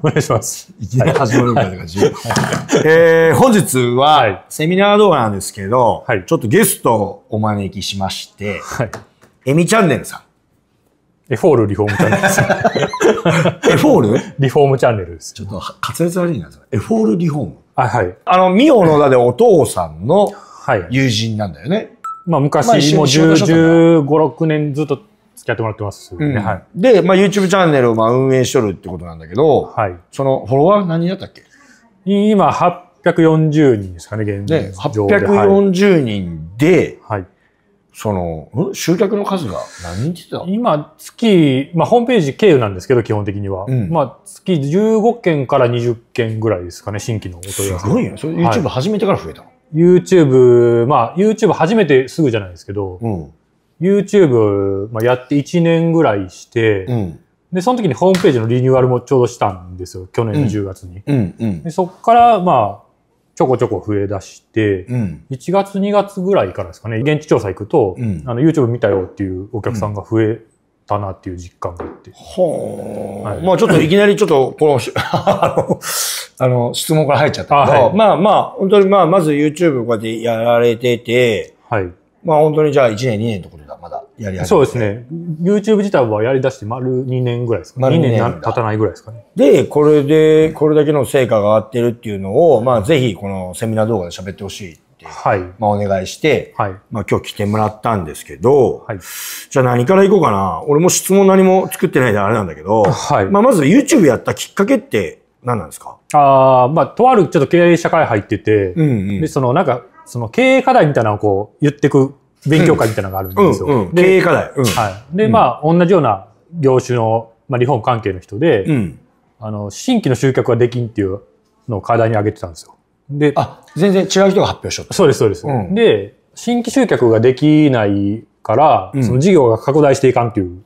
お願いします。いきなり始まるみたいな感じ。はい、えー、本日は、セミナー動画なんですけど、はい、ちょっとゲストをお招きしまして、はい、エミチャンネルさん。エフォールリフォームチャンネルさん。エフォールリフォームチャンネルです。ちょっと滑舌悪いな。エフォールリフォーム。はい、はい。あの、ミオの田でお父さんの友人なんだよね。はい、まあ昔、もう15、16年ずっと付き合ってもらってますうん、はい。で、まあ、YouTube チャンネルをまあ運営しとるってことなんだけど、はい。そのフォロワー何人だったっけ今、840人ですかね、現在。840人で、はい、その、集客の数が何人ってた今、月、まあ、ホームページ経由なんですけど、基本的には。うん、まあ、月15件から20件ぐらいですかね、新規のお問い合わせ。すごいね。それ YouTube 始めてから増えたの、はい、?YouTube、まあ、YouTube 初めてすぐじゃないですけど、うん YouTube、まあ、やって1年ぐらいして、うん、で、その時にホームページのリニューアルもちょうどしたんですよ。去年の10月に。うんうん、でそこから、まあ、ちょこちょこ増え出して、うん、1月2月ぐらいからですかね、現地調査行くと、うん、あの YouTube 見たよっていうお客さんが増えたなっていう実感があって。はい、まあちょっといきなりちょっと、こ の、あの、あの質問から入っちゃったけど、あはい、まあまあ、本当にまあ、まず YouTube こうやってやられてて、はい。まあ本当にじゃあ1年、2年ってことだ、まだやり始めそうですね。YouTube 自体はやり出して丸2年ぐらいですかね。2年経たないぐらいですかね。で、これで、これだけの成果が上がってるっていうのを、まあぜひこのセミナー動画で喋ってほしいって、はい、まあお願いして、はい、まあ今日来てもらったんですけど、はい、じゃあ何からいこうかな。俺も質問何も作ってないであれなんだけど、はい、まあまず YouTube やったきっかけって何なんですかああ、まあ、とあるちょっと経営社会入ってて、うんうん、で、そのなんか、その経営課題みたいなのをこう言ってく勉強会みたいなのがあるんですよ。うんうん、経営課題。うん、はい。で、まあ、同じような業種の、まあ、リフォーム関係の人で、うん、あの、新規の集客ができんっていうのを課題に挙げてたんですよ。で、あ、全然違う人が発表しようそうです、そうです、うん、で、新規集客ができないから、その事業が拡大していかんっていう、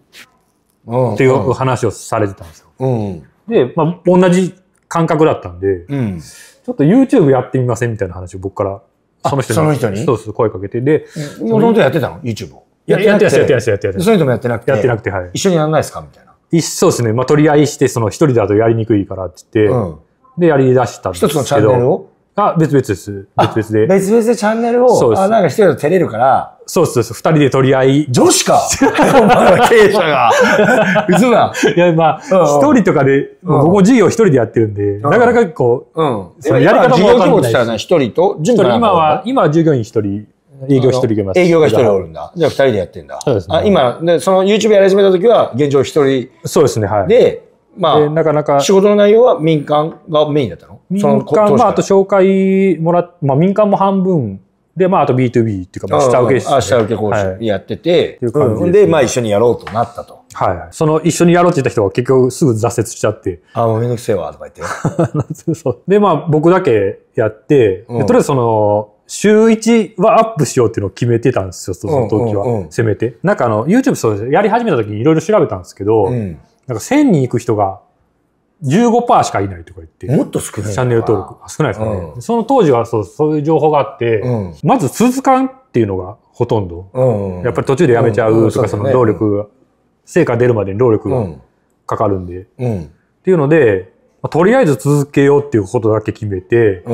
っていう話をされてたんですよ。で、まあ、同じ感覚だったんで、ちょっと YouTube やってみませんみたいな話を僕からその人に。その人にそうそす、声かけて。で、もともとやってたの ?YouTube を。やってやくて。やってやってやってやってその人もやってなくて。やってなくて、はい。一緒にやらないですかみたいな。一そうですね。まあ、取り合いして、その一人だとやりにくいからって言って、うん、で、やり出したんですけど。一つのチャンネルをあ、別々です。別々で。別々でチャンネルを、そうですあ、なんか一人で照れるから。そうです、二人で取り合い。女子かお前は経営者が。嘘な。いや、まあ、一、うんうん、人とかで、う僕も事業一人でやってるんで、なかなかこう、うん。そのやり方もわかんない。事業規模一人と、一人、今は、今は従業員一人。営業一人います。営業が一人おるんだ。じゃあ二人でやってんだ。そうですね。あ今、ね、その YouTube やり始めた時は、現状一人。そうですね、はい。で、まあ、なかなか。仕事の内容は民間がメインだったの民間、まあ、あと紹介もらまあ、民間も半分。で、まあ、あと B2B っていうか、まあ、下請けね。下請け講師やってて、はい、で、まあ、一緒にやろうとなったと。はい。その、一緒にやろうって言った人は結局すぐ挫折しちゃって。あ、もうめんどくせえわ、とか言って。そう。で、まあ、僕だけやって、うん、とりあえずその、週1はアップしようっていうのを決めてたんですよ、その時は。せめて。なんかあの、YouTube そうやり始めた時にいろいろ調べたんですけど、うんなんか1000人行く人が15%しかいないとか言って。もっと少ない。チャンネル登録。少ないですかね、うん、その当時はそうそういう情報があって、うん、まず続かんっていうのがほとんど。うんうん、やっぱり途中でやめちゃうとか、その労力が、成果出るまでに労力がかかるんで。うん、っていうので、まあ、とりあえず続けようっていうことだけ決めて、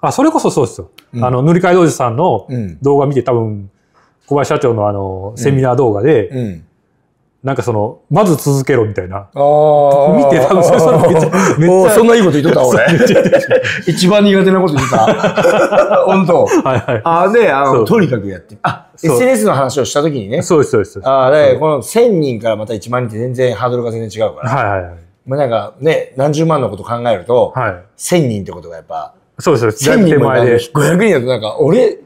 あ、それこそそうですよ。あの、塗り替え同士さんの動画見て多分、小林社長のあの、セミナー動画で、なんかその、まず続けろみたいな。ああ。見て、多分それめっちゃ、めっちゃ。そんないいこと言っった、俺。一番苦手なこと言ってた。本当。はいはい。ああ、で、あの、とにかくやって。あ、SNS の話をしたときにね。そうです、そうです。あで、この1000人からまた1万人って全然ハードルが全然違うから。はいはいはい。まあなんかね、何十万のこと考えると、はい。1000人ってことがやっぱ。そうです、そうです。1000人前で。500人だとなんか、俺、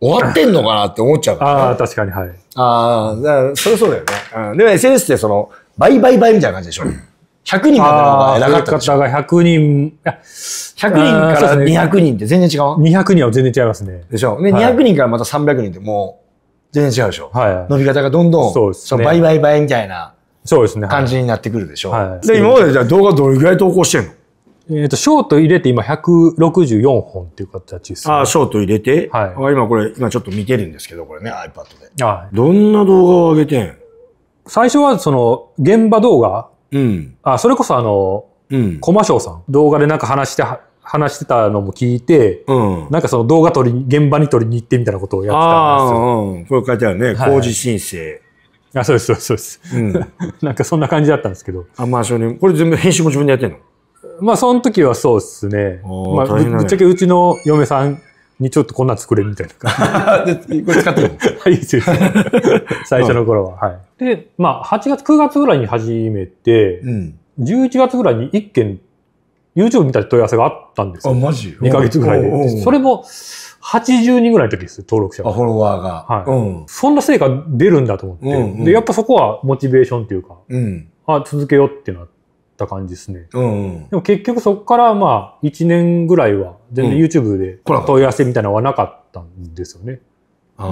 終わってんのかなって思っちゃうから。ああ、確かに、はい。ああ、そりゃそうだよね。うん、でも SNS ってその、倍倍倍みたいな感じでしょ。100人までの方が偉かったでしょ。方が100人、いや、100人から200人って全然違う ?200 人は全然違いますね。でしょ。で、はい、200人からまた300人ってもう、全然違うでしょ。はい、はい、伸び方がどんどん、そうですね。倍倍倍みたいな。そうですね。感じになってくるでしょ。はい、で、今までじゃあ動画どれぐらい投稿してんのえっ、ー、と、ショート入れて今164本っていう形です、ね、ああ、ショート入れてはい。今これ、今ちょっと見てるんですけど、これね、iPad で。はい。どんな動画を上げてん最初はその、現場動画。うん。あ、それこそあの、うん。コマショウさん。動画でなんか話して話してたのも聞いて、うん。なんかその動画撮り、現場に撮りに行ってみたいなことをやってたんですよ。ああ、うん。これ書いてあるね。工事申請。あ、そうです、そうです、そうです。うん。なんかそんな感じだったんですけど。あ、まあ、それ、これ全部編集も自分でやってんのまあ、その時はそうですね。まあ、ぶっちゃけうちの嫁さんにちょっとこんな作れみたいな感じ。これ使ってる はい、そうです。最初の頃は、はい。で、まあ、8月、9月ぐらいに始めて、うん、11月ぐらいに1件、YouTube 見た問い合わせがあったんですよ。あ、マジ ?2 ヶ月ぐらいで。それも、80人ぐらいの時です、登録者が。フォロワーが。はい。うん、そんな成果出るんだと思って、うんうん、で、やっぱそこはモチベーションっていうか、うん、あ、続けようってなって、た感じですね。うん、うん、でも結局そこからまあ1年ぐらいは全然 YouTube で問い合わせみたいなのはなかったんですよね。うん、で、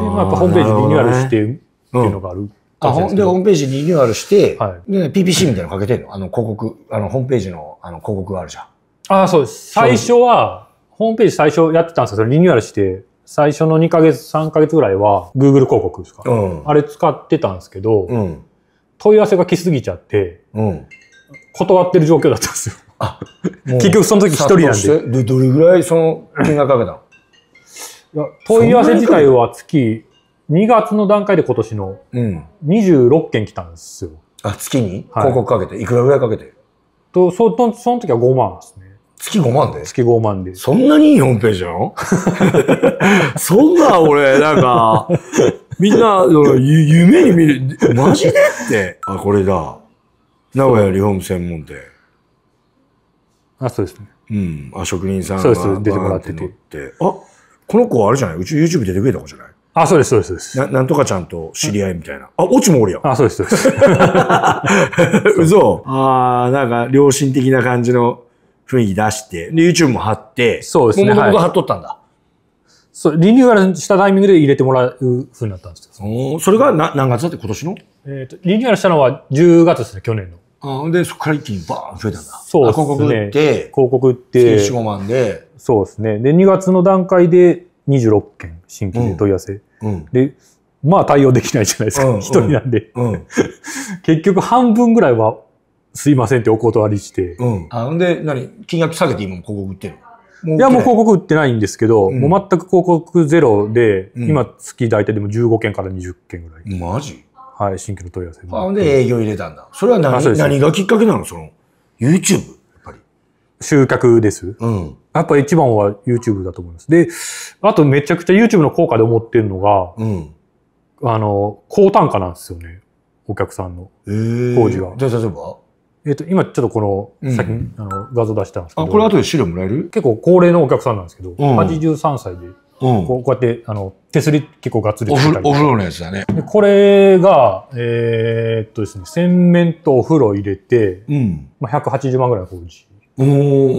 まあ、やっぱホームページリニューアルして、っていうのがある。うんで、ホームページリニューアルして、はい、PPC みたいなのかけてんのあの、広告、あの、ホームページの、あの、広告があるじゃん。ああ、そうです。最初は、ホームページ最初やってたんですよ。それリニューアルして、最初の2ヶ月、3ヶ月ぐらいは、Google 広告ですか、うん、あれ使ってたんですけど、うん、問い合わせが来すぎちゃって、うん、断ってる状況だったんですよ。あ、結局その時一人なんで。で、どれぐらいその金額かけたの問い合わせ自体は月2月の段階で今年の26件来たんですよ。あ、月に、はい、広告かけて、いくらぐらいかけてとその、その時は5万ですね。月5万で月5万で。そんなにいいホームページなの そんな俺、なんか、みんな、夢に見る、マジでって。あ、これだ。名古屋リフォーム専門店あそうですねうんあ職人さんが出てもらっててってあこの子あれじゃないうち YouTube 出てくれた子じゃないあ、そうです、そうです、ななんとかちゃんと知り合いみたいな。あ、オチもおるやん。あ、そうです、そうです。嘘。ああ、なんか、良心的な感じの雰囲気出して、で、YouTube も貼って、そうですね。もとが貼っとったんだ、はい。そう、リニューアルしたタイミングで入れてもらうふうになったんですけど。それがな何月だって今年のえっ、ー、と、リニューアルしたのは10月ですね、去年の。うん、で、そこから一気にバーン増えたんだ。そうですね。広告売って。広告売って。月4、5万で。そうですね。で、2月の段階で26件、新規で問い合わせ。うん、で、まあ対応できないじゃないですか。一、うん、人なんで。うん、結局半分ぐらいは、すいませんってお断りして。うん。あんで、何金額下げて今も広告売ってるいや、もう広告売ってないんですけど、もう全く広告ゼロで、今月大体でも15件から20件ぐらい。マジはい、新規の問い合わせ。あ、で営業入れたんだ。それは何、何がきっかけなのその、YouTube? やっぱり。収穫です。うん。やっぱ一番は YouTube だと思います。で、あとめちゃくちゃ YouTube の効果で思ってるのが、うん。あの、高単価なんですよね。お客さんの工事が。じゃあ例えばえっと、今ちょっとこの、先、っき、あの、画像出したんですけど。あ、これ後で資料もらえる結構高齢のお客さんなんですけど、うん、83歳で。こうやって、あの、手すり結構がッつりお風呂のやつだね。これが、えー、っとですね、洗面とお風呂入れて、うん、まあ、180万ぐらいの工事。これ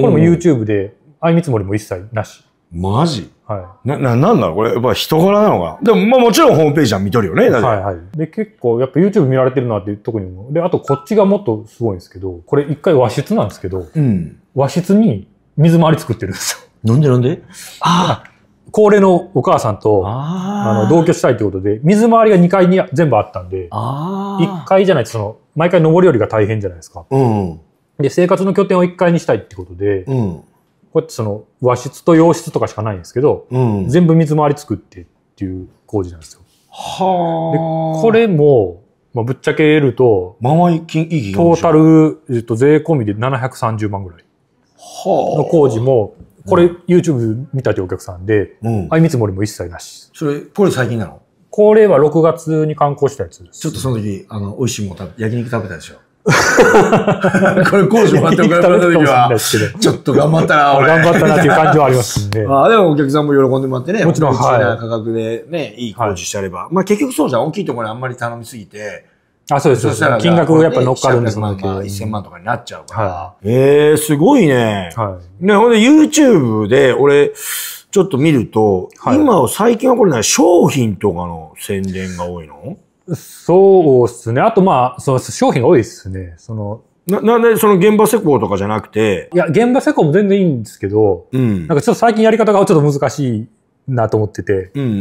も YouTube で、相見積もりも一切なし。マジはい。な、な、なんだろうこれ、やっぱ人柄なのかでも、まあもちろんホームページは見とるよね、はいはい。で、結構、やっぱ YouTube 見られてるなって、特に。で、あとこっちがもっとすごいんですけど、これ一回和室なんですけど、うん、和室に水回り作ってるんですよ。なんでなんでああ高齢のお母さんとあの同居したいということで水回りが2階に全部あったんで1階じゃないとその毎回上り下りが大変じゃないですか、うん、で生活の拠点を1階にしたいってことで、うん、こうやってその和室と洋室とかしかないんですけど、うん、全部水回り作ってっていう工事なんですよ。はでこれも、まあ、ぶっちゃけ得ると、ままあいいトータル、えっと、税込みで730万ぐらいの工事もこれ、YouTube 見たってお客さんで、うん、あい見積もりも一切なし。それ、これ最近なのこれは6月に観光したやつです。ちょっとその時、あの、美味しいもん、焼肉食べたでしょ。これ、講師もらってもらった時は、ちょっと頑張ったな、俺。頑張ったなっていう感じはありますんで。まあ、でもお客さんも喜んでもらってね、もちろん、はい。価格でね、いい工事してあれば。はい、まあ、結局そうじゃん。大きいところにあんまり頼みすぎて、あ、そうです。そしたら、金額がやっぱ乗っかるんですよ。ん1000万とかになっちゃうから。はい、ええー、すごいね。はい。ね、ほんで YouTube で、俺、ちょっと見ると、はい、今、最近はこれね、商品とかの宣伝が多いのそうっすね。あとまあ、そう、商品が多いっすね。その、な、なんで、その現場施工とかじゃなくて。いや、現場施工も全然いいんですけど、うん。なんかちょっと最近やり方がちょっと難しいなと思ってて。うんうんう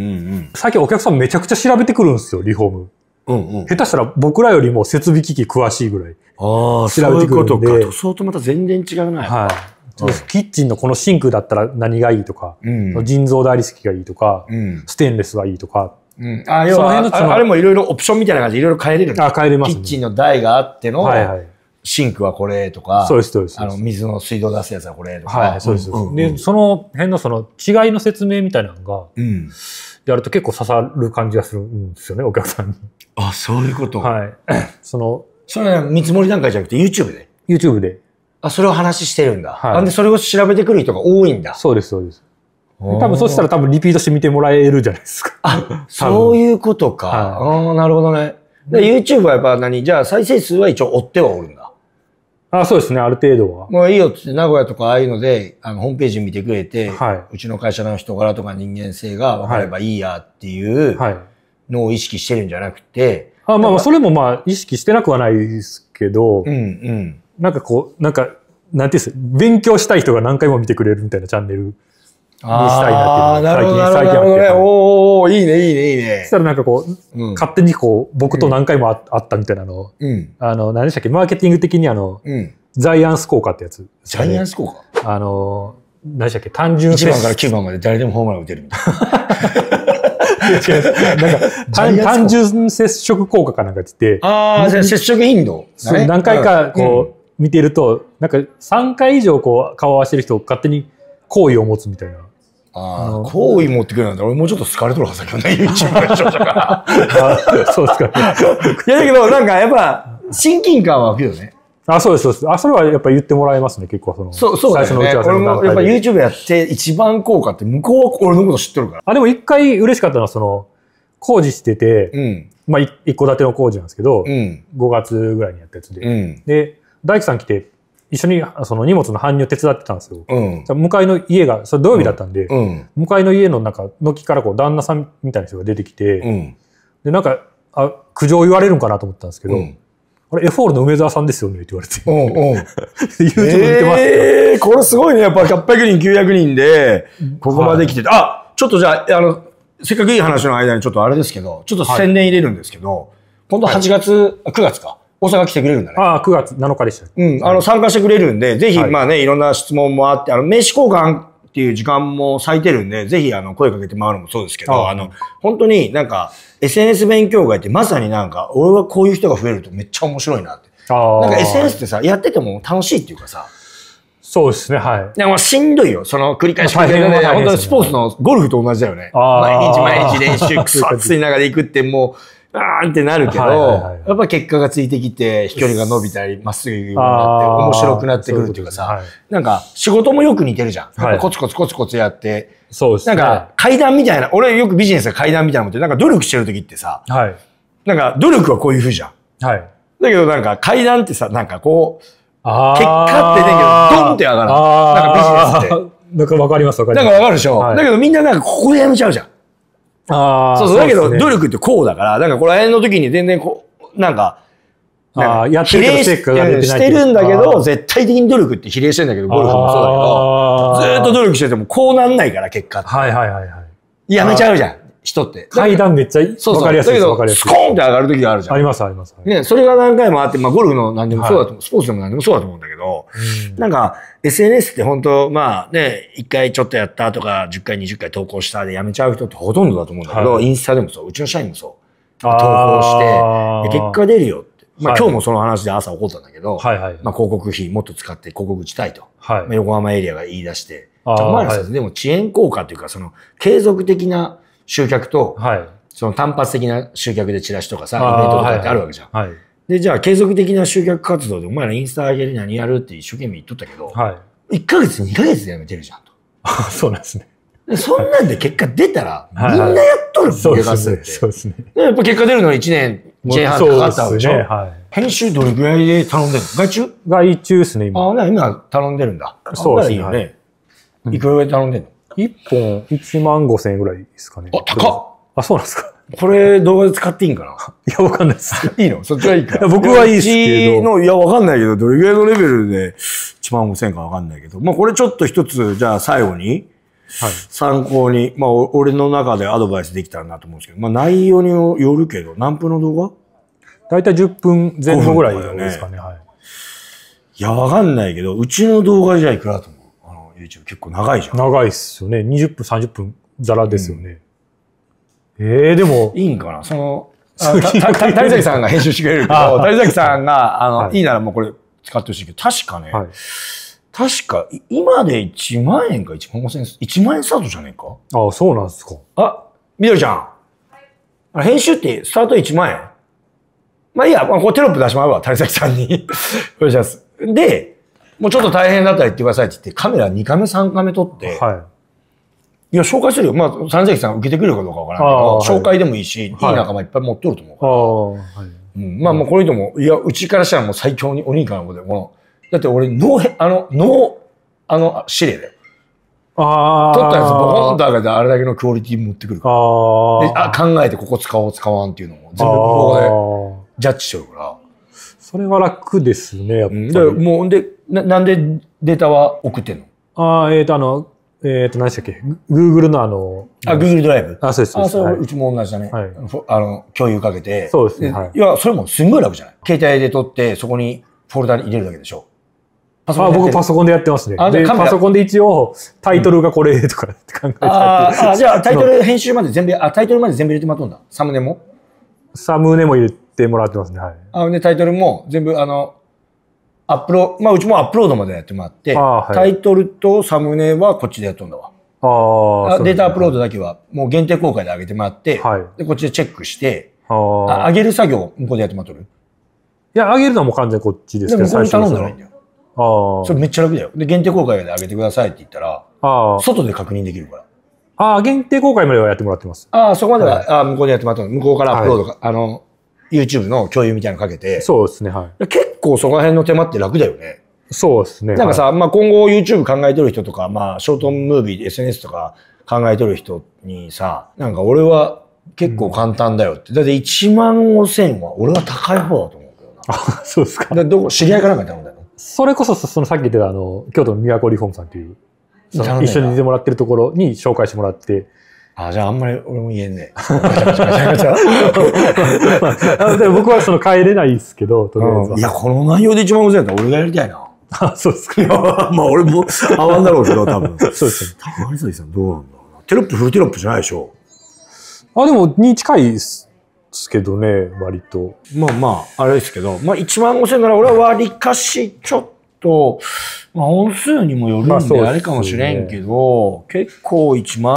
ん。最近お客さんめちゃくちゃ調べてくるんですよ、リフォーム。うんうん、下手したら僕らよりも設備機器詳しいぐらい調べてくるんで。そういうことか。塗装とまた全然違うな。はい。はい、キッチンのこのシンクだったら何がいいとか、うん、腎臓大理石がいいとか、うん、ステンレスがいいとか。うん、あ要はあれもいろいろオプションみたいな感じでいろいろ変えれるんですあ変えれます、ね、キッチンの台があっての、はいはい、シンクはこれとか、そうです、そうです。あの、水の水道出すやつはこれとか。はい、そうです。うんうん、で、その辺のその違いの説明みたいなのが、うん、やると結構刺さる感じがするんですよね、お客さんに。あ、そういうこと。はい。その、それは見積もり段階じゃなくて YouTube で ?YouTube で。あ、それを話してるんだ。はい。で、それを調べてくる人が多いんだ。そうです、そうです。多分そしたら多分リピートして見てもらえるじゃないですか。あ、そういうことか。はい、ああ、なるほどね。で、YouTube はやっぱ何じゃあ再生数は一応追ってはおるんだ。あそうですね、ある程度は。もういいよって、名古屋とかああいうので、あの、ホームページ見てくれて、はい、うちの会社の人柄とか人間性が分かればいいやっていうのを意識してるんじゃなくて。はい、あまあまあ、それもまあ、意識してなくはないですけど、うんうん、なんかこう、なんか、なんていうんですか、勉強したい人が何回も見てくれるみたいなチャンネル。したいなっていうの最近、最近あって。おおいいね、いいね、いいね。そしたらなんかこう、うん、勝手にこう、僕と何回もあ,、あったみたいなのを、うん、あの、何でしたっけ、マーケティング的にあの、うん、ザイアンス効果ってやつ、ジャイアンス効果あの、何でしたっけ、単純接種。1番から9番まで誰でもホームラン打てるみたいな。違う。なんか単、単純接触効果かなんかって言って。ああ、接触頻度、ね、何回かこう、見てると、なんか3回以上こう、顔合わせてる人を勝手に、好意を持つみたいな。ああ、好意持ってくれなんだ。俺もうちょっと好かれとるはずだけどね、YouTube の視から。そうですか、いや、だけど、なんかやっぱ、親近感は湧くよね。あ、そうです、そうです。あ、それはやっぱ言ってもらえますね、結構その。そう、そう、ね、最初の打ち合わせの俺もやっぱ YouTube やって一番効果って向こうは俺のこと知ってるから。あ、でも一回嬉しかったのはその、工事してて、うん、まあ一戸建ての工事なんですけど、うん、5月ぐらいにやったやつで。うん、で、大工さん来て、一緒にその荷物の搬入手伝ってたんですよ。うん、向かいの家が、それ土曜日だったんで、うん、向かいの家の中、軒からこう旦那さんみたいな人が出てきて、うん、で、なんか、あ、苦情言われるんかなと思ったんですけど、あれ、エフォールの梅沢さんですよねって言われて。うんうん。YouTube 見てますええー、これすごいね。やっぱ800人、900人で、ここまで来てて、はい、あ、ちょっとじゃあ、あの、せっかくいい話の間にちょっとあれですけど、ちょっと宣伝入れるんですけど、はい、今度8月、はい、9月か。大阪来てくれるんだね。ああ、9月7日でした。うん、あの、参加してくれるんで、ぜひ、まあね、いろんな質問もあって、あの、名刺交換っていう時間も咲いてるんで、ぜひあの声かけて回るのもそうですけど、あの、本当になんか SNS 勉強会ってまさになんか、俺はこういう人が増えるとめっちゃ面白いなって。なんか SNS ってさ、やってても楽しいっていうかさ、そうですね、はい。でもしんどいよ、その繰り返し本当にスポーツのゴルフと同じだよね。毎日毎日練習、くそ暑い中で行くってもう、あーってなるけど、はいはいはい、やっぱ結果がついてきて、飛距離が伸びたり、まっすぐになって、面白くなってくるっていうかさ、ううはい、なんか仕事もよく似てるじゃん。コツコツコツコツやって、そうですね。なんか階段みたいな、俺よくビジネスが階段みたいなもんって、なんか努力してる時ってさ、はい、なんか努力はこういうふうじゃん。はい、だけどなんか階段ってさ、なんかこう、あ結果ってねけど、ドンって上がる。なんかビジネスって。なんかわかりますわかります。なんかわかるでしょ、はい、だけどみんななんかここでやめちゃうじゃん。ああ。そうそう。だけど、努力ってこうだから、なんかこの辺の時に全然こう、なんか、ああ、やってるしてるんだけど、絶対的に努力って比例してんだけど、ゴルフもそうだけど、ずっと努力しててもこうなんないから、結果はいはいはいはい。やめちゃうじゃん。人って。階段めっちゃ分かりやすいです。分かりやすい。スコーンって上がる時があるじゃん。あります、あります。ね、それが何回もあって、まあゴルフの何でもそうだと思う、スポーツでも何でもそうだと思うんだけど、なんか SNS って本当まあね、一回ちょっとやったとか、10回、20回投稿したでやめちゃう人ってほとんどだと思うんだけど、インスタでもそう、うちの社員もそう。投稿して、結果出るよって。まあ今日もその話で朝起こったんだけど、まあ広告費もっと使って広告打ちたいと。横浜エリアが言い出して。おあ、らさ、でも遅延効果というか、その継続的な、集客と、はい、その単発的な集客でチラシとかさ、イベントとかってあるわけじゃん。はい、はい、で、じゃあ継続的な集客活動で、お前らインスタ上げる何やるって一生懸命言っとったけど、はい、1ヶ月、2ヶ月でやめてるじゃんと。あ そうなんですね。そんなんで結果出たら、みんなやっとるって、はいはい、そうですね。やっぱ結果出るのは1年、1年半かかったわけでしょ。ねはい、編集どれぐらいで頼んでるの外注外注ですね、今。ああ、今頼んでるんだ。そうですね。いくらぐらい頼んでるの1本1万5千円ぐらいですかね。あ、高っあ、そうなんですか。これ動画で使っていいんかな いや、わかんないです。いいのそっちはいいか。い僕はいいですけど。の、いや、わかんないけど、どれぐらいのレベルで1万5千円かわかんないけど。まあ、これちょっと一つ、じゃあ最後に、はい、参考に、まあ、俺の中でアドバイスできたらなと思うんですけど、まあ、内容によるけど、何分の動画大体10分前後ぐらいですかね。ねはい。いや、わかんないけど、うちの動画じゃいくらと YouTube 結構長いじゃん。長いっすよね。20分、30分、ざらですよね。うん、ええー、でも。いいんかなその、谷崎さんが編集してくれるけど、谷崎さんが、あの、はい、いいならもうこれ使ってほしいけど、確かね、はい、確か、今で1万円か1万5千円、1万円スタートじゃねえかああ、そうなんですか。あ、みどりちゃん。はい、編集ってスタート1万円まあいいや、まあ、こうテロップ出しまうわ、谷崎さんに。お願いします。で、もうちょっと大変だったら言ってくださいって言って、カメラ2カメ3カメ撮って、はい、いや、紹介するよ。まあ、三崎さん受けてくれるかどうかわからんけど、紹介でもいいし、はい、いい仲間いっぱい持っとると思うから。はいうん、まあ、もうこの人も、いや、うちからしたらもう最強にお兄かのことで、もう、だって俺、脳、あの、脳、あの、指令だよ。ああ。撮ったやつボコンと上げてあれだけのクオリティ持ってくるから。あ考えてここ使おう使わんっていうのも全部ここでジャッジしてるから。それは楽ですね、やっぱり。うん、もう、でな、なんでデータは送ってんのああ、えっ、ー、と、あの、えっ、ー、と、何でしたっけ ?Google のあの、あ、Google ドライブあ、そうです。あ、そう、はい、うちも同じだね。はい、あの、共有かけて。そうですね。はい、いや、それもすんごい楽じゃない携帯で撮って、そこにフォルダに入れるだけでしょ。パソコンあ僕パソコンでやってますね。で、パソコンで一応、タイトルがこれとかって考えて、うん、ああ、じゃあタイトル編集まで全部、あ、タイトルまで全部入れてもらっとんだ。サムネもサムネも入れってもらってますね。はい。あで、タイトルも全部、あの、アップロまあ、うちもアップロードまでやってもらって、はい、タイトルとサムネはこっちでやっとんだわ。ああ、ね、データアップロードだけは、もう限定公開で上げてもらって、はい、で、こっちでチェックして、あ上げる作業、向こうでやってもらっとるいや、上げるのはもう完全こっちですけど、でに頼んだらいいんだよ。ああ。それめっちゃ楽だよ。で、限定公開で上げてくださいって言ったら、あ外で確認できるから。ああ、限定公開まではやってもらってます。ああ、そこまでは、はい、あ向こうでやってもらったの。向こうからアップロード、はい、あの、YouTube の共有みたいなのかけて。そうですね、はい。結構そこら辺の手間って楽だよね。そうですね。なんかさ、はい、まあ今後 YouTube 考えてる人とか、まあショートムービー、SNS とか考えてる人にさ、なんか俺は結構簡単だよって。うん、だって1万5千は俺は高い方だと思うけどな。あ、そうですか。でどこ知り合いかなんか頼んだよ。それこそ、そのさっき言ってたあの、京都の都リフォームさんっていう、一緒に出てもらってるところに紹介してもらって、あじゃああんまり俺も言えんね。僕はその帰れないですけど、とりあえず、うん、いや、この内容で一番むずいんだったら俺がやりたいな。あ、そうですか。まあ俺も合わんだろうけど、多分。そうですね。多分、有崎さんどうなんだろうな。テロップ、フルテロップじゃないでしょう。あ、でも、に近いですけどね、割と。まあまあ、あれですけど、まあ一番お世話なら俺は割かし、ちょっと、まあ、本数にもよるんであれかもしれんけど、ね、結構1万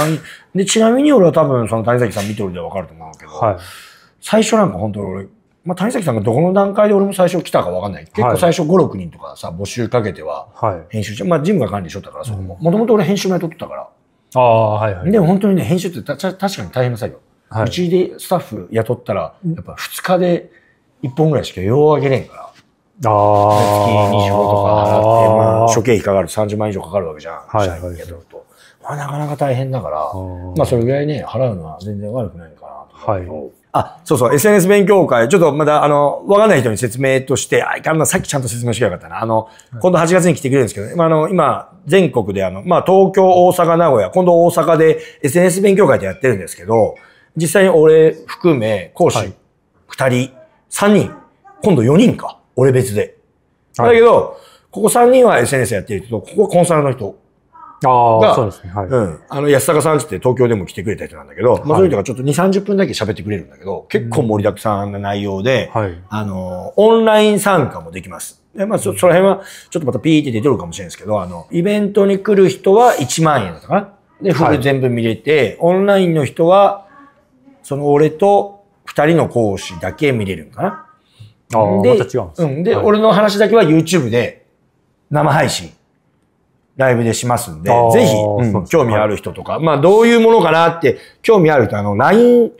で、ちなみに俺は多分、その谷崎さん見てるでわかると思うけど、はい、最初なんか本当に俺、まあ、谷崎さんがどこの段階で俺も最初来たかわかんない。結構最初5、6人とかさ、募集かけては、編集して、はい、まあ、ジムが管理しとったから、そこも。もともと俺編集前撮ってたから。ああ、はいはい。でも本当にね、編集ってた確かに大変な作業。はい、うちでスタッフ雇ったら、やっぱ2日で1本ぐらいしか用あげれんから。月2章とか払って、まあ、処刑費かかる30万以上かかるわけじゃん。はいはい、はまあ、なかなか大変だから、まあ、それぐらいね、払うのは全然悪くないかなはい。あ、そうそう、SNS 勉強会、ちょっとまだ、あの、わかんない人に説明として、あ、いかんな、さっきちゃんと説明しなかったな。あの、今度8月に来てくれるんですけど、今、まあ、あの、今、全国で、あの、まあ、東京、大阪、名古屋、今度大阪で SNS 勉強会ってやってるんですけど、実際に俺含め、講師2人、3人、今度4人か。俺別で。だけど、ここ3人は SNS やってる人と、ここはコンサルの人。ああ、そうですね。はい。うん。あの、安坂さんつって東京でも来てくれた人なんだけど、はい、まあそういう人がちょっと2、30分だけ喋ってくれるんだけど、結構盛りだくさんな内容で、はい。あの、オンライン参加もできます。で、まあそ、その辺は、ちょっとまたピーって出てるかもしれないですけど、あの、イベントに来る人は1万円だったかな。で、フル全部見れて、はい、オンラインの人は、その俺と2人の講師だけ見れるんかな。あ、ま、違うんです、うん、で、はい、俺の話だけは YouTube で生配信、ライブでしますんで、ぜひ、うん、興味ある人とか、はい、まあどういうものかなって興味ある人、あの、LINE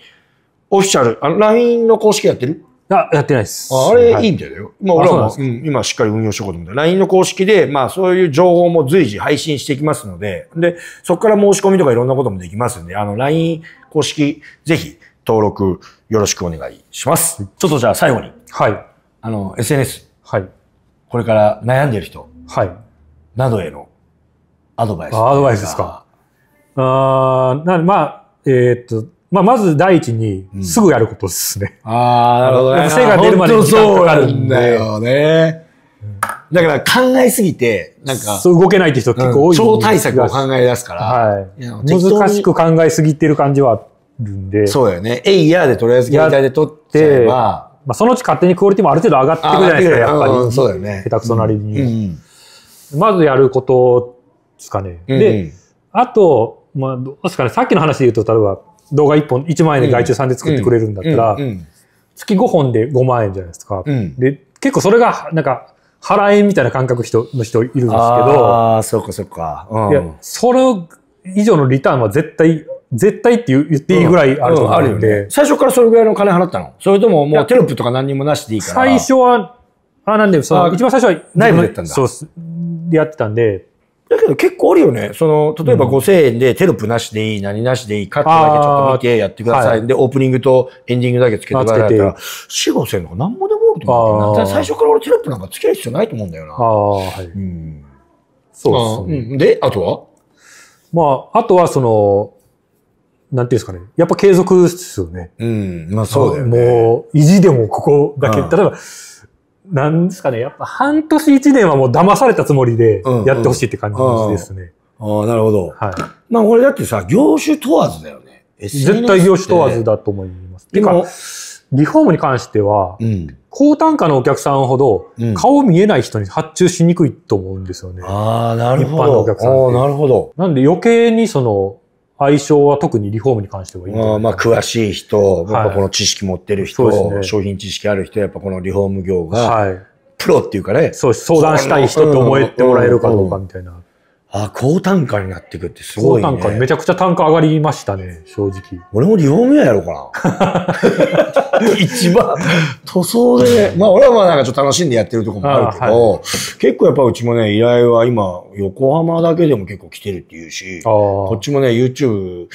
オフィシャル、あの LINE の公式やってるあ、やってないです。あれ、い、いんみたいだよ。まあ、俺はもう、うん、今しっかり運用しようと思って。LINE の公式で、まあ、そういう情報も随時配信していきますので、で、そこから申し込みとかいろんなこともできますんで、あの、LINE 公式、ぜひ、登録よろしくお願いします。ちょっとじゃあ最後に、はい。あの、SNS。はい。これから悩んでる人。はい。などへのアドバイス。アドバイスですか。あなまあ、えー、っと、まあ、まず第一に、すぐやることですね。うん、ああ、なるほどね。精が出るまでに時間かかるんだよね。だから考えすぎて、なんか。そう動けないって人結構多い、う超対策を考え出すから。はい。難しく考えすぎてる感じはあるんで。そうだよね。えいやでとりあえず携帯で撮ってれば。まあ、そのうち勝手にクオリティもある程度上がってくるじゃないですか、やっぱり。そうだよね。下手くそなりに。まずやることですかね。で、あと、まあ、どうですかね、さっきの話で言うと、例えば、動画1本、1万円で外注さんで作ってくれるんだったら、月5本で5万円じゃないですか。で、結構それが、なんか、払えみたいな感覚人の人いるんですけど。ああ、そうかそうか。うん、いや、それ以上のリターンは絶対絶対って言っていいぐらいあると思うんで、うんうん、最初からそれぐらいの金払ったのそれとももうテロップとか何にもなしでいいから最初は、あ、なんで、その、一番最初は内部でやったんだ。そうでやってたんで。だけど結構あるよね。その、例えば5000円でテロップなしでいい、何なしでいい、かってだけちょっと見てやってください。で、オープニングとエンディングだけつけてくださいったら、4、5000円の何もでもおると思う最初から俺テロップなんかつける必要ないと思うんだよな。ああ、はい。うん。そうですね。で、あとはまあ、あとはその、なんていうんですかね。やっぱ継続ですよね。うん。まあそうだよね。もう、意地でもここだけ。うん、例えば、なんですかね。やっぱ半年一年はもう騙されたつもりでやってほしいって感じですね。うんうん、ああ、なるほど。はい。まあこれだってさ、業種問わずだよね。絶対業種問わずだと思います。てか、リフォームに関しては、うん、高単価のお客さんほど、顔見えない人に発注しにくいと思うんですよね。ああ、なるほど。一般のお客さん。ああ、なるほど。なんで余計にその、相性は特にリフォームに関してはいいあまあ、詳しい人、やっぱこの知識持ってる人、ね、商品知識ある人、やっぱこのリフォーム業が、プロっていうかね。そう相談したい人って思えてもらえるかどうかみたいな。あ、高単価になっていくってすごい、ね。高単価、めちゃくちゃ単価上がりましたね、正直。俺も両目やろうかな。一番、塗装で、まあ俺はまあなんかちょっと楽しんでやってるとこもあるけど、はい、結構やっぱうちもね、依頼は今、横浜だけでも結構来てるっていうし、こっちもね、YouTube、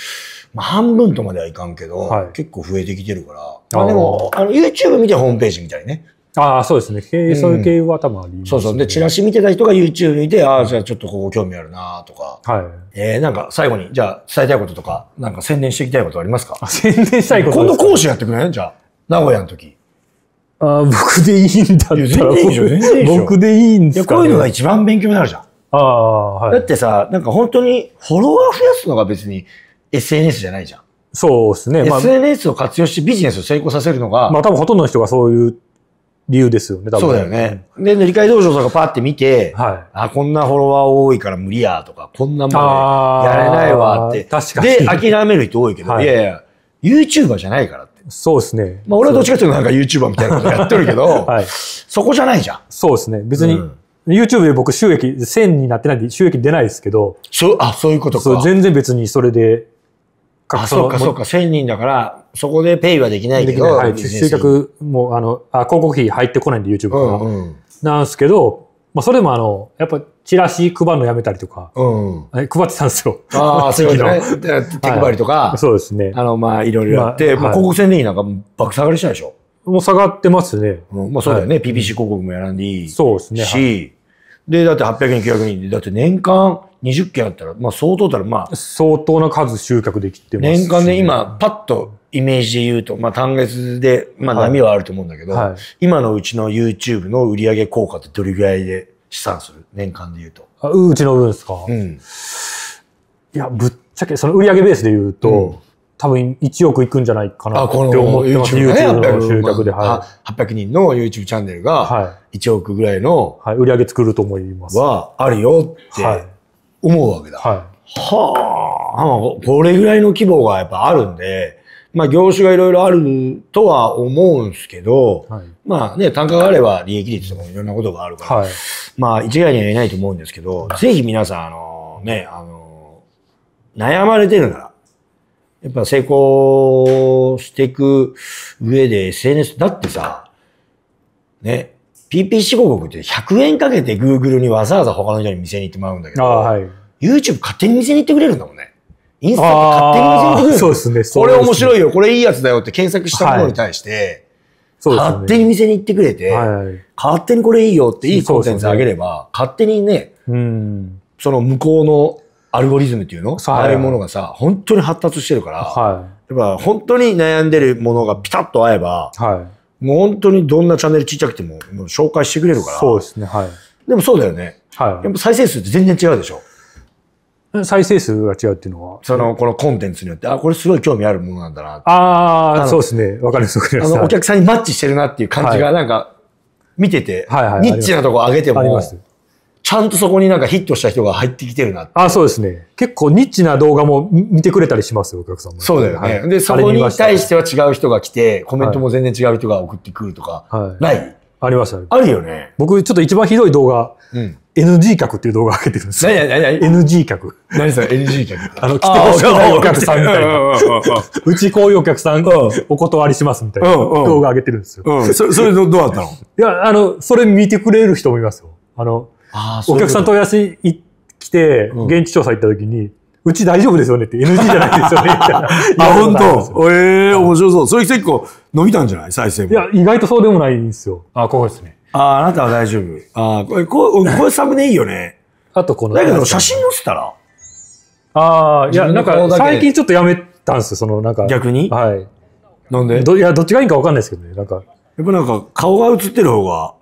まあ半分とまではいかんけど、はい、結構増えてきてるから、まあでも、あの YouTube 見てホームページ見たりね。ああ、そうですね。経営、そういう経由は多分あります、ね、そうそう。で、チラシ見てた人が YouTube 見て、ああ、じゃあちょっとここ興味あるなとか。はい。えー、なんか最後に、じゃあ伝えたいこととか、なんか宣伝していきたいことありますか宣伝したいこと今度講師やってくれんじゃあ。名古屋の時。ああ、僕でいいんだって。全然いいでしょ、全然いいでしょ。僕でいいんですか、ね、いや、こういうのが一番勉強になるじゃん。ああ、はい。だってさ、なんか本当にフォロワー増やすのが別に SNS じゃないじゃん。そうですね。まあ、SNS を活用してビジネスを成功させるのが。まあ多分ほとんどの人がそういう理由ですよね、多分。そうだよね。で、塗り替え道場とかパって見て、はい、あ、こんなフォロワー多いから無理やとか、こんなもんやれないわって。確かに。で、諦める人多いけど、はい、いやいや、YouTuber じゃないからって。そうですね。まあ俺はどっちかっていうとなんか YouTuber みたいなことやってるけど、はい、そこじゃないじゃん。そうですね。別に、うん YouTube で僕収益1000になってないんで収益出ないですけど。そう、あ、そういうことか。全然別にそれで。あ、そうかそうか、1000人だから、そこでペイはできないけど、はい、集客もあのあ、広告費入ってこないんで YouTube から、うんうん、なんですけど、まあ、それもあの、やっぱチラシ配るのやめたりとか、うん、配ってたんですよ。ああ、そういうの。ね。手配りとか、はい、そうですね。あの、まあ、いろいろやって、まあ、広告宣伝費なんか爆下がりしたでしょもう下がってますね。うん、まあそうだよね、はい、p b c 広告もやらんでいいそうですね。はい、で、だって800人、900人で、だって年間20件あったら、まあ相当たらまあ。相当な数集客できてます、ね、年間で今、パッとイメージで言うと、まあ、単月で、まあ、波はあると思うんだけど、はいはい、今のうちの YouTube の売上効果ってどれぐらいで試算する年間で言うと。あうちの分ですか、うん、いや、ぶっちゃけ、その売上ベースで言うと、うん、多分1億いくんじゃないかなって思ってます。YouTube, ね、YouTube の集客で、はい。800人の YouTube チャンネルが、1億ぐらいの、はい、売上作ると思います。は、あるよって思うわけだ。はい。はあ、これぐらいの規模がやっぱあるんで、まあ業種がいろいろあるとは思うんですけど、はい、まあね、単価があれば利益率とかいろんなことがあるから、はい、まあ一概には言えないと思うんですけど、ぜひ皆さん、あのね、あの、悩まれてるなら、やっぱ成功していく上で SNS、だってさ、ね、PPC 広告って100円かけて Google にわざわざ他の人に店に行ってもらうんだけど、はい、YouTube 勝手に店に行ってくれるんだもんね。インスタって勝手に教えてくる。そうですね。これ面白いよ、これいいやつだよって検索したものに対して、はいね、勝手に店に行ってくれて、はい、勝手にこれいいよっていいコンテンツあげれば、ね、勝手にね、うん、その向こうのアルゴリズムっていうの、はい、ああいうものがさ、本当に発達してるから、はい、やっぱ本当に悩んでるものがピタッと合えば、はい、もう本当にどんなチャンネルちっちゃくてももう紹介してくれるから。そうですね、はい。でもそうだよね。はい。やっぱ再生数って全然違うでしょ。再生数が違うっていうのはその、このコンテンツによって、あ、これすごい興味あるものなんだな。ああ、そうですね。わかります、わかります。お客さんにマッチしてるなっていう感じが、なんか、見てて、はいはい、ニッチなとこ上げても、ちゃんとそこになんかヒットした人が入ってきてるなあ、そうですね。結構ニッチな動画も見てくれたりしますよ、お客さんも。そうだよね。はい、で、そこに対しては違う人が来て、コメントも全然違う人が送ってくるとか、はい、ないありますあるよね。僕、ちょっと一番ひどい動画、うん、NG 客っていう動画を上げてるんですよ。何何や ?NG 客。何それ ?NG 客。あの、来てほしくないお客さんみたいな。うちこういうお客さん、お断りしますみたいな動画上げてるんですよ。うん、それ、それどうだったのいや、あの、それ見てくれる人もいますよ。あの、お客さん問い合わせ来て、現地調査行った時に、うち大丈夫ですよねって NG じゃないですよねいや、あ、本当。ええー、面白そう。それ結構伸びたんじゃない再生も。いや、意外とそうでもないんですよ。あ、ここですね。あ、あなたは大丈夫。あ、これ、これサムネいいよね。あとこの。だけど写真載せたらああ、いや、なんか最近ちょっとやめたんですよ。その、なんか。逆にはい。なんでどいや、どっちがいいかわかんないですけどね。なんか。やっぱなんか顔が映ってる方が。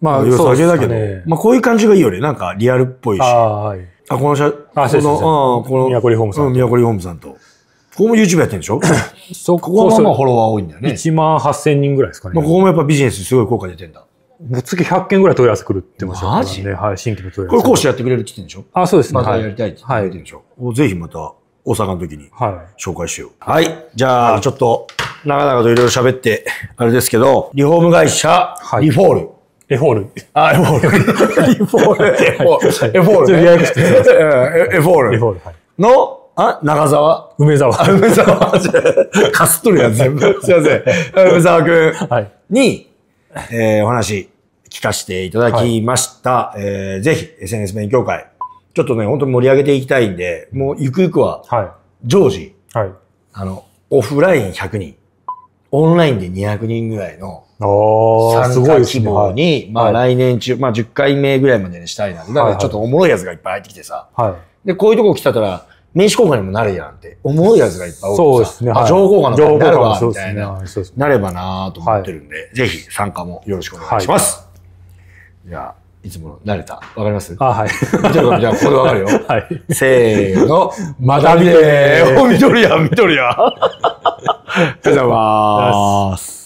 まあ、良さげだけど、ね。まあ、こういう感じがいいよね。なんかリアルっぽいし。ああ、はい。あ、この社、あ、そうそうそうこの、宮リホームさん。うん、宮堀ホームさんと。ここも YouTube やってるんでしょそここまあフォロワー多いんだよね。1万8000人ぐらいですかね。ここもやっぱビジネスにすごい効果出てんだ。月100件ぐらい問い合わせ来るってましたね。マジはい、新規の問い合わせ。これ講師やってくれるって言ってんでしょあ、そうですね。またやりたいって言ってんでしょ、ぜひまた大阪の時に紹介しよう。はい。はい、じゃあ、ちょっと長々といろいろ喋って、あれですけど、リフォーム会社、リフォール。エフォール。あ、エフォール。エフォール。エフォール。エフォール。エフォール。エフォール。の、あ、長沢梅沢。梅沢。かすっとるやん、全部。すいません。梅沢くんに、えお話聞かせていただきました。えぜひ、SNS 勉強会。ちょっとね、本当に盛り上げていきたいんで、もうゆくゆくは、はい、常時、はい、あの、オフライン100人、オンラインで200人ぐらいの、参加希望に、まあ来年中、まあ10回目ぐらいまでにしたいな。だからちょっとおもろいやつがいっぱい入ってきてさ。で、こういうとこ来たら、名刺交換にもなるやんって、ろいやつがいっぱい多くてそうですね。情報交換のになるわ、みたいな。なればなと思ってるんで、ぜひ参加もよろしくお願いします。じゃあ、いつもの慣れた。わかりますあ、はい。じゃあ、じゃこれわかるよ。はい。せーの。まだ見てー。お、緑や、緑や。ありがとうございます。